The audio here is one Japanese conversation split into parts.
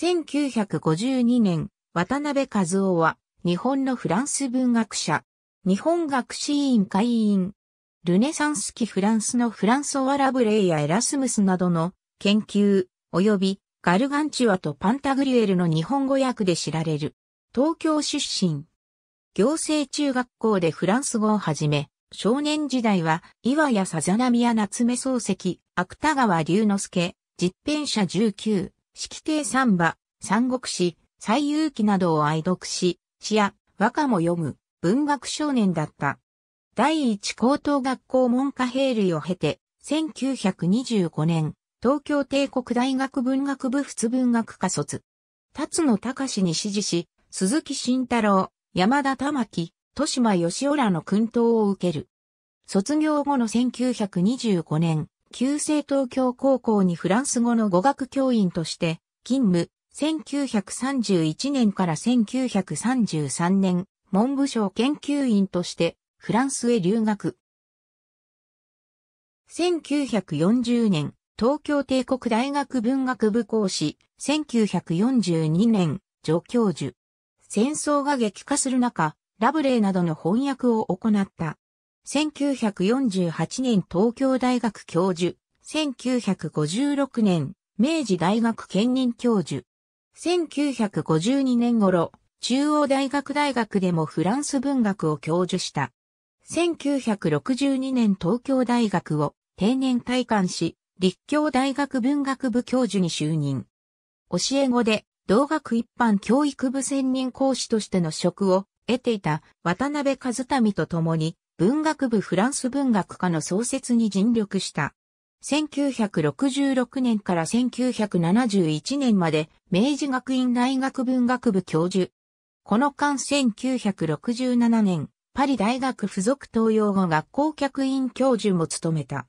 1952年、渡辺和夫は、日本のフランス文学者、日本学士院会員、ルネサンス期フランスのフランソワ・ラブレイやエラスムスなどの研究、及びガルガンチュアとパンタグリュエルの日本語訳で知られる、東京出身。行政中学校でフランス語をはじめ、少年時代は岩谷さざなみや夏目漱石、芥川龍之介、実編者19、式亭三馬、三国志、最遊記などを愛読し、詩や和歌も読む文学少年だった。第一高等学校文科兵類を経て、1925年、東京帝国大学文学部仏文学科卒。辰野隆に支持し、鈴木慎太郎、山田玉木、豊島義雄らの訓導を受ける。卒業後の1925年、旧制東京高校にフランス語の語学教員として勤務、1931年から1933年、文部省研究員としてフランスへ留学。1940年、東京帝国大学文学部講師、1942年、助教授。戦争が激化する中、ラブレーなどの翻訳を行った。1948年東京大学教授、1956年明治大学兼任教授。1952年頃、中央大学大学でもフランス文学を教授した。1962年東京大学を定年退官し、立教大学文学部教授に就任。教え子で、同学一般教育部専任講師としての職を得ていた渡辺和民と共に、文学部フランス文学科の創設に尽力した。1966年から1971年まで明治学院大学文学部教授。この間1967年、パリ大学附属東洋語学校客員教授も務めた。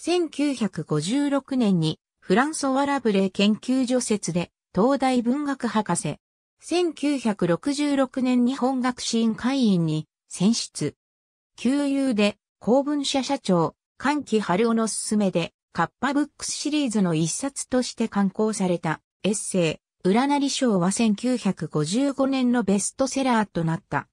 1956年にフランソワ・ラブレー研究所説で東大文学博士。1966年日本学士院会員に選出。旧友で、公文社社長、関木春夫の勧めで、カッパブックスシリーズの一冊として刊行された、エッセイ、占り賞は1955年のベストセラーとなった。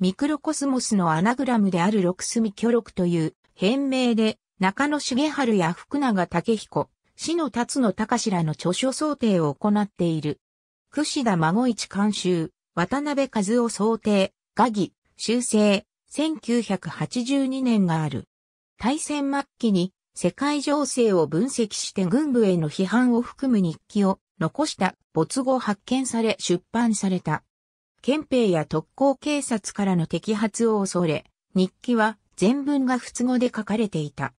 ミクロコスモスのアナグラムである六隅巨録という、変名で、中野茂春や福永武彦、死の辰野隆らの著書想定を行っている。串田孫一監修、渡辺和夫想定、画技、修正、1982年がある。大戦末期に世界情勢を分析して軍部への批判を含む日記を残した没後発見され出版された。憲兵や特攻警察からの摘発を恐れ、日記は全文が不都合で書かれていた。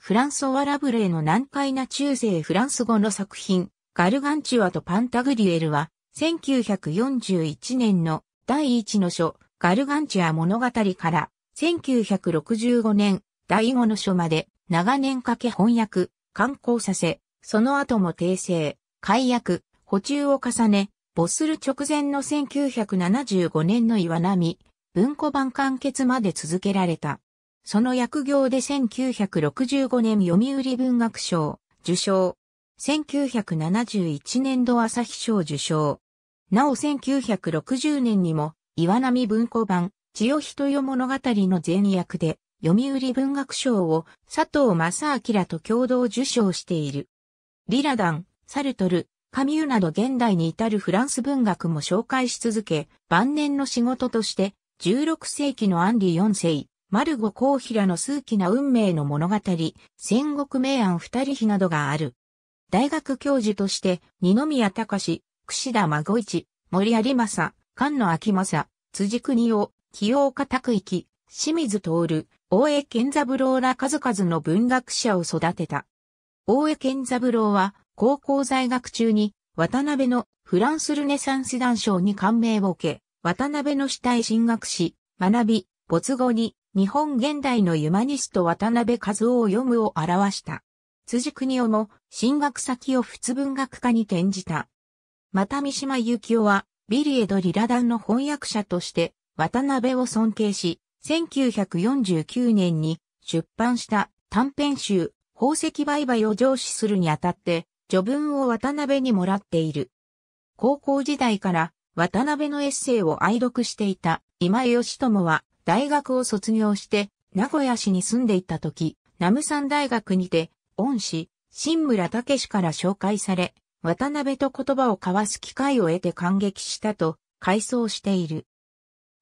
フランソワ・ラブレーの難解な中世フランス語の作品、ガルガンチュアとパンタグリエルは、1941年の第一の書、ガルガンチュア物語から、1965年、第五の書まで、長年かけ翻訳、刊行させ、その後も訂正、解約、補充を重ね、没する直前の1975年の岩波、文庫版完結まで続けられた。その役業で1965年読売文学賞、受賞。1971年度朝日賞受賞。なお1960年にも岩波文庫版、千代人よ物語の前役で、読売文学賞を佐藤正明と共同受賞している。リラダン、サルトル、カミューなど現代に至るフランス文学も紹介し続け、晩年の仕事として、16世紀のアンリ4世、マルゴ・コーヒラの数奇な運命の物語、戦国名案二人比などがある。大学教授として、二宮隆、串田孫一、森有正、菅野明正、辻国夫、清岡拓域、清水徹、大江健三郎ら数々の文学者を育てた。大江健三郎は高校在学中に渡辺のフランスルネサンス談賞に感銘を受け、渡辺の死体進学し、学び、没後に日本現代のユマニスト渡辺和夫を読むを表した。辻国夫も進学先を仏文学科に転じた。また三島由紀夫はビリエド・リラダンの翻訳者として渡辺を尊敬し、1949年に出版した短編集宝石売買を上司するにあたって序文を渡辺にもらっている。高校時代から渡辺のエッセイを愛読していた今井義友は大学を卒業して名古屋市に住んでいた時、南無山大学にて恩師、新村武氏から紹介され、渡辺と言葉を交わす機会を得て感激したと回想している。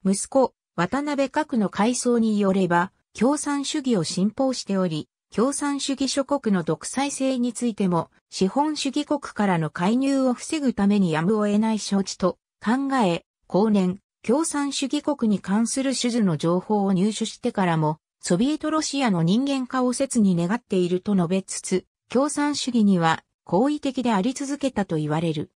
息子、渡辺角の回想によれば、共産主義を信奉しており、共産主義諸国の独裁性についても、資本主義国からの介入を防ぐためにやむを得ない承知と考え、後年、共産主義国に関する種々の情報を入手してからも、ソビエトロシアの人間化を切に願っていると述べつつ、共産主義には好意的であり続けたと言われる。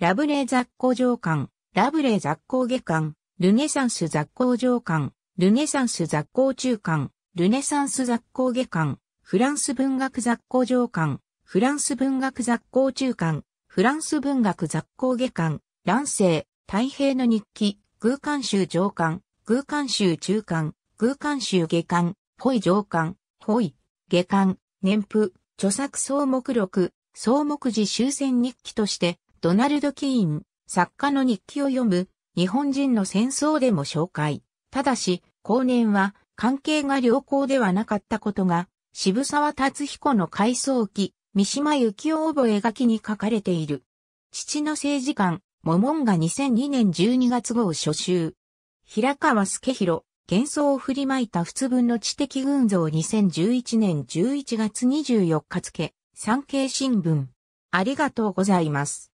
ラブレー雑行上官、ラブレー雑行下官、ルネサンス雑行上官、ルネサンス雑行中官、ルネサンス雑行下官、フランス文学雑行上官、フランス文学雑行中官、フランス文学雑行下官、乱世、太平の日記、空間州上官、空間州中官、空間州下官、ホイ上官、ホイ、下官、年譜、著作総目録、総目次終戦日記として、ドナルド・キーン、作家の日記を読む、日本人の戦争でも紹介。ただし、後年は、関係が良好ではなかったことが、渋沢達彦の回想記、三島幸紀夫覚書きに書かれている。父の政治官、モモンが2002年12月号初集。平川助弘、幻想を振りまいた仏文の知的群像2011年11月24日付、産経新聞。ありがとうございます。